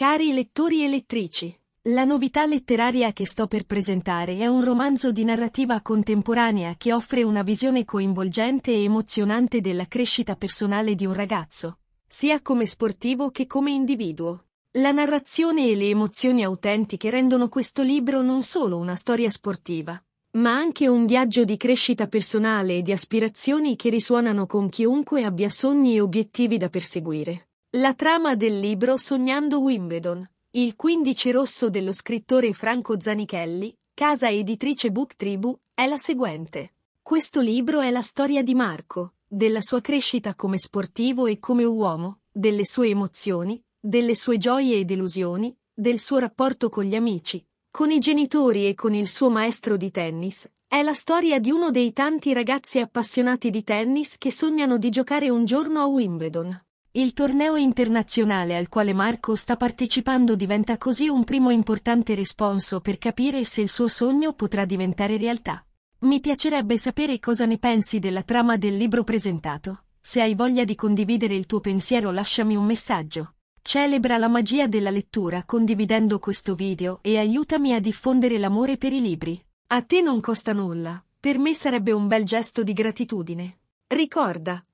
Cari lettori e lettrici, la novità letteraria che sto per presentare è un romanzo di narrativa contemporanea che offre una visione coinvolgente e emozionante della crescita personale di un ragazzo, sia come sportivo che come individuo. La narrazione e le emozioni autentiche rendono questo libro non solo una storia sportiva, ma anche un viaggio di crescita personale e di aspirazioni che risuonano con chiunque abbia sogni e obiettivi da perseguire. La trama del libro Sognando Wimbledon, il 15 rosso dello scrittore Franco Zanichelli, casa editrice Book Tribu, è la seguente. Questo libro è la storia di Marco, della sua crescita come sportivo e come uomo, delle sue emozioni, delle sue gioie e delusioni, del suo rapporto con gli amici, con i genitori e con il suo maestro di tennis, è la storia di uno dei tanti ragazzi appassionati di tennis che sognano di giocare un giorno a Wimbledon. Il torneo internazionale al quale Marco sta partecipando diventa così un primo importante responso per capire se il suo sogno potrà diventare realtà. Mi piacerebbe sapere cosa ne pensi della trama del libro presentato. Se hai voglia di condividere il tuo pensiero lasciami un messaggio. Celebra la magia della lettura condividendo questo video e aiutami a diffondere l'amore per i libri. A te non costa nulla, per me sarebbe un bel gesto di gratitudine. Ricorda,